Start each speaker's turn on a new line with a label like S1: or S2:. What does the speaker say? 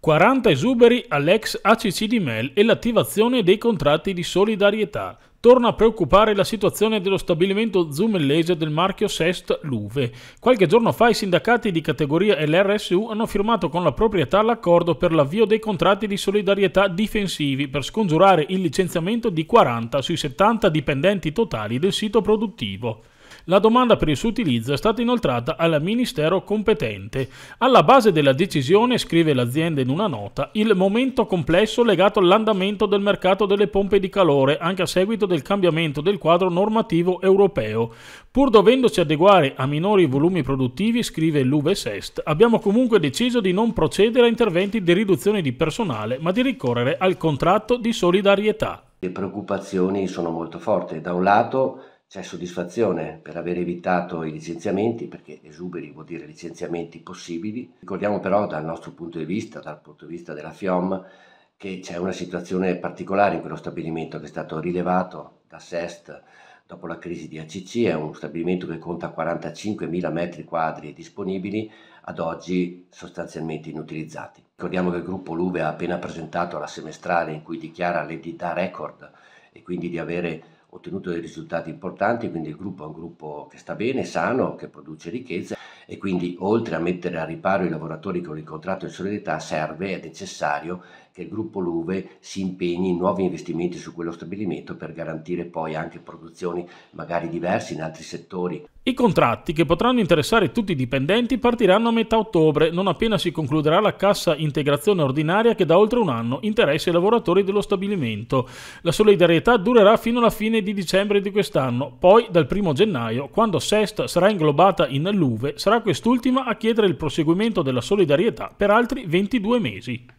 S1: 40 esuberi all'ex ACC di Mel e l'attivazione dei contratti di solidarietà. Torna a preoccupare la situazione dello stabilimento zumellese del marchio Sest Luve. Qualche giorno fa i sindacati di categoria e l'RSU hanno firmato con la proprietà l'accordo per l'avvio dei contratti di solidarietà difensivi per scongiurare il licenziamento di 40 sui 70 dipendenti totali del sito produttivo. La domanda per il suo utilizzo è stata inoltrata al ministero competente. Alla base della decisione, scrive l'azienda in una nota, il momento complesso legato all'andamento del mercato delle pompe di calore anche a seguito del cambiamento del quadro normativo europeo. Pur dovendoci adeguare a minori volumi produttivi, scrive l'Uve Sest, abbiamo comunque deciso di non procedere a interventi di riduzione di personale, ma di ricorrere al contratto di solidarietà.
S2: Le preoccupazioni sono molto forti. Da un lato c'è soddisfazione per aver evitato i licenziamenti, perché esuberi vuol dire licenziamenti possibili. Ricordiamo però dal nostro punto di vista, dal punto di vista della FIOM, che c'è una situazione particolare in quello stabilimento che è stato rilevato da SEST dopo la crisi di ACC, è un stabilimento che conta 45.000 metri quadri disponibili, ad oggi sostanzialmente inutilizzati. Ricordiamo che il gruppo Luve ha appena presentato la semestrale in cui dichiara l'entità record e quindi di avere ottenuto dei risultati importanti, quindi il gruppo è un gruppo che sta bene, sano, che produce ricchezza e quindi oltre a mettere a riparo i lavoratori con il contratto di solidità serve, è necessario che il gruppo Luve si impegni in nuovi investimenti su quello stabilimento per garantire poi anche produzioni magari diverse in altri settori.
S1: I contratti che potranno interessare tutti i dipendenti partiranno a metà ottobre, non appena si concluderà la cassa integrazione ordinaria che da oltre un anno interessa i lavoratori dello stabilimento. La solidarietà durerà fino alla fine di dicembre di quest'anno, poi dal 1 gennaio, quando Sest sarà inglobata in Luve, sarà quest'ultima a chiedere il proseguimento della solidarietà per altri 22 mesi.